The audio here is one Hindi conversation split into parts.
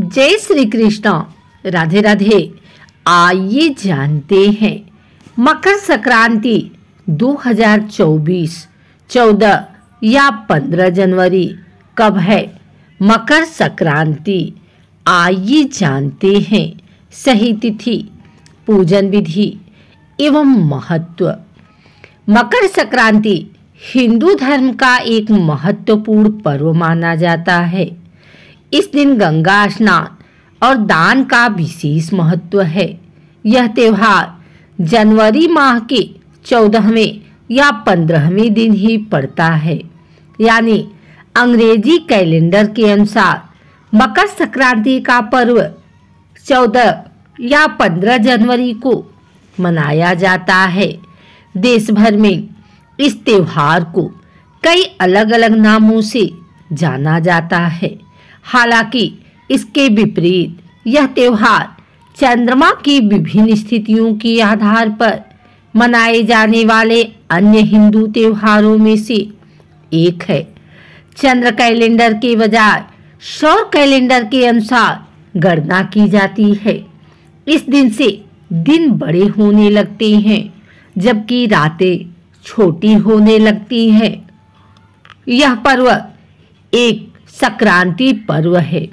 जय श्री कृष्ण राधे राधे आइए जानते हैं मकर संक्रांति 2024 14 या 15 जनवरी कब है मकर संक्रांति आइए जानते हैं सही तिथि पूजन विधि एवं महत्व मकर संक्रांति हिंदू धर्म का एक महत्वपूर्ण पर्व माना जाता है इस दिन गंगा स्नान और दान का विशेष महत्व है यह त्यौहार जनवरी माह के चौदहवें या पंद्रहवें दिन ही पड़ता है यानी अंग्रेजी कैलेंडर के अनुसार मकर संक्रांति का पर्व चौदह या पंद्रह जनवरी को मनाया जाता है देश भर में इस त्यौहार को कई अलग अलग नामों से जाना जाता है हालांकि इसके विपरीत यह त्यौहार चंद्रमा की विभिन्न स्थितियों के आधार पर मनाए जाने वाले अन्य हिंदू त्योहारों में से एक है चंद्र कैलेंडर के बजाय सौर कैलेंडर के अनुसार गणना की जाती है इस दिन से दिन बड़े होने लगते हैं जबकि रातें छोटी होने लगती हैं यह पर्व एक संक्रांति पर्व है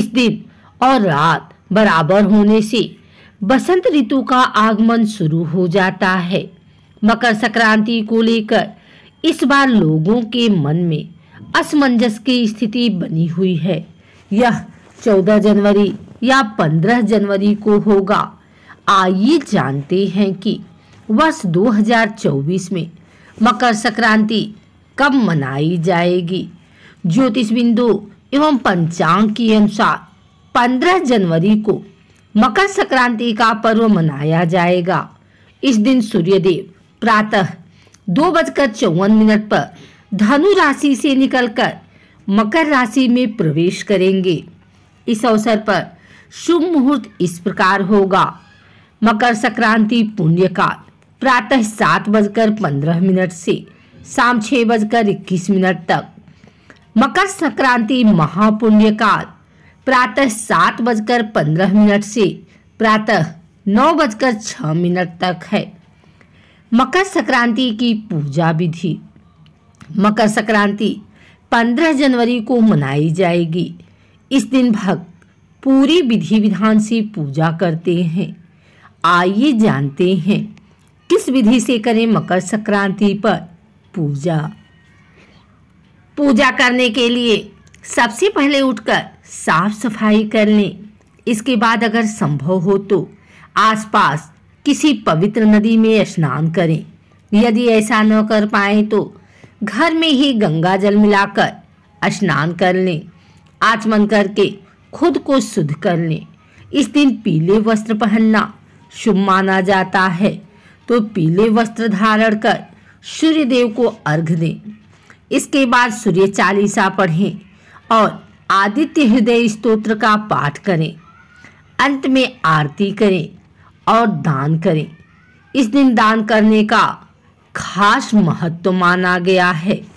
इस दिन और रात बराबर होने से बसंत ऋतु का आगमन शुरू हो जाता है मकर संक्रांति को लेकर इस बार लोगों के मन में असमंजस की स्थिति बनी हुई है यह 14 जनवरी या 15 जनवरी को होगा आइए जानते हैं कि वर्ष 2024 में मकर संक्रांति कब मनाई जाएगी ज्योतिष बिंदु एवं पंचांग के अनुसार 15 जनवरी को मकर संक्रांति का पर्व मनाया जाएगा इस दिन सूर्यदेव प्रातः दो बजकर चौवन मिनट पर धनु राशि से निकलकर मकर राशि में प्रवेश करेंगे इस अवसर पर शुभ मुहूर्त इस प्रकार होगा मकर संक्रांति पुण्यकाल प्रातः सात बजकर पंद्रह मिनट से शाम छह बजकर इक्कीस मिनट तक मकर संक्रांति महापुण्य काल प्रातः सात बजकर पंद्रह मिनट से प्रातः नौ बजकर छ मिनट तक है मकर संक्रांति की पूजा विधि मकर संक्रांति पंद्रह जनवरी को मनाई जाएगी इस दिन भक्त पूरी विधि विधान से पूजा करते हैं आइए जानते हैं किस विधि से करें मकर संक्रांति पर पूजा पूजा करने के लिए सबसे पहले उठकर साफ सफाई कर लें इसके बाद अगर संभव हो तो आसपास किसी पवित्र नदी में स्नान करें यदि ऐसा न कर पाए तो घर में ही गंगा जल मिलाकर स्नान कर लें आचमन करके खुद को शुद्ध कर लें इस दिन पीले वस्त्र पहनना शुभ माना जाता है तो पीले वस्त्र धारण कर सूर्य देव को अर्घ दें इसके बाद सूर्य चालीसा पढ़ें और आदित्य हृदय स्त्रोत्र का पाठ करें अंत में आरती करें और दान करें इस दिन दान करने का खास महत्व माना गया है